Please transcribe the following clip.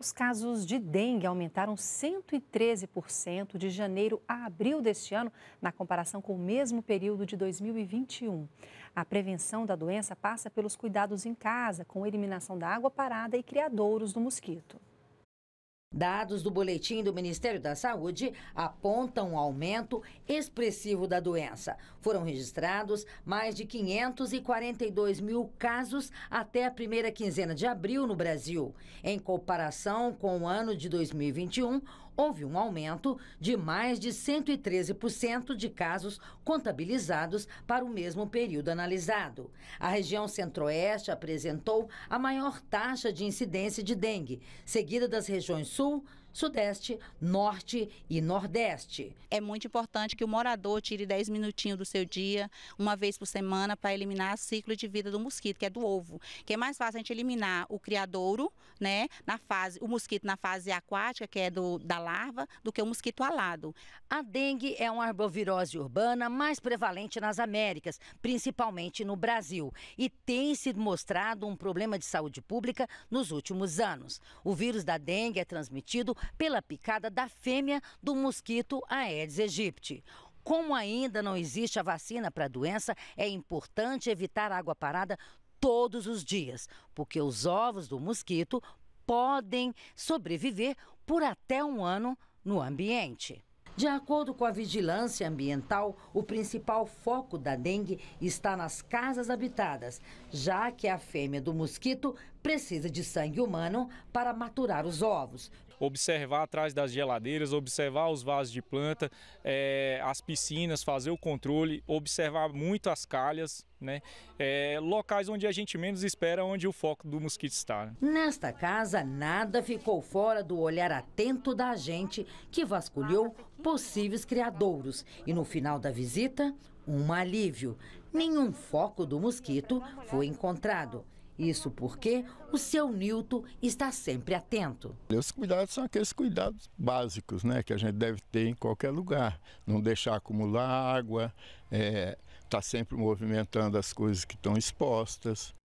Os casos de dengue aumentaram 113% de janeiro a abril deste ano, na comparação com o mesmo período de 2021. A prevenção da doença passa pelos cuidados em casa, com eliminação da água parada e criadouros do mosquito. Dados do boletim do Ministério da Saúde apontam um aumento expressivo da doença. Foram registrados mais de 542 mil casos até a primeira quinzena de abril no Brasil. Em comparação com o ano de 2021, houve um aumento de mais de 113% de casos contabilizados para o mesmo período analisado. A região centro-oeste apresentou a maior taxa de incidência de dengue, seguida das regiões Sul Sudeste, Norte e Nordeste. É muito importante que o morador tire 10 minutinhos do seu dia, uma vez por semana, para eliminar o ciclo de vida do mosquito, que é do ovo. Que é mais fácil a gente eliminar o criadouro, né, na fase, o mosquito na fase aquática, que é do, da larva, do que o mosquito alado. A dengue é uma arbovirose urbana mais prevalente nas Américas, principalmente no Brasil, e tem sido mostrado um problema de saúde pública nos últimos anos. O vírus da dengue é transmitido pela picada da fêmea do mosquito Aedes aegypti. Como ainda não existe a vacina para a doença, é importante evitar água parada todos os dias, porque os ovos do mosquito podem sobreviver por até um ano no ambiente. De acordo com a vigilância ambiental, o principal foco da dengue está nas casas habitadas, já que a fêmea do mosquito precisa de sangue humano para maturar os ovos. Observar atrás das geladeiras, observar os vasos de planta, é, as piscinas, fazer o controle, observar muito as calhas, né? É, locais onde a gente menos espera, onde o foco do mosquito está. Né? Nesta casa, nada ficou fora do olhar atento da gente que vasculhou possíveis criadouros. E no final da visita, um alívio. Nenhum foco do mosquito foi encontrado. Isso porque o seu Nilton está sempre atento. Os cuidados são aqueles cuidados básicos né, que a gente deve ter em qualquer lugar. Não deixar acumular água, é, está sempre movimentando as coisas que estão expostas.